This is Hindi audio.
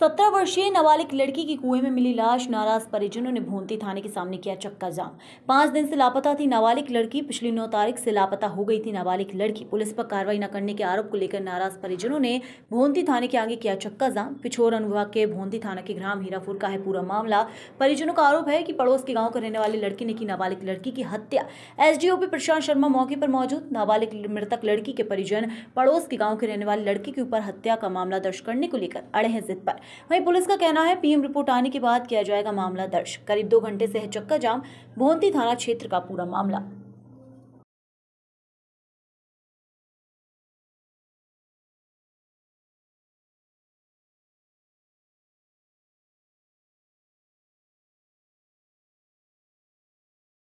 सत्रह वर्षीय नाबालिग लड़की की कुएं में मिली लाश नाराज परिजनों ने भोंती थाने के सामने किया चक्का जाम पांच दिन से लापता थी नाबालिग लड़की पिछली नौ तारीख से लापता हो गई थी नाबालिग लड़की पुलिस पर कार्रवाई न करने के आरोप को लेकर नाराज परिजनों ने भोंती थाने के आगे किया चक्का जाम पिछोर अनुभाग के भोंती थाना के ग्राम हीरापुर का है पूरा मामला परिजनों का आरोप है की पड़ोस के गाँव का रहने वाली लड़की ने की नाबालिग लड़की की हत्या एस प्रशांत शर्मा मौके पर मौजूद नाबालिग मृतक लड़की के परिजन पड़ोस के गाँव के रहने वाली लड़की के ऊपर हत्या का मामला दर्ज करने को लेकर अड़े हैं जिद पर वहीं पुलिस का कहना है पीएम रिपोर्ट आने के बाद किया जाएगा मामला दर्ज करीब दो घंटे से है चक्का जाम भोंती थाना क्षेत्र का पूरा मामला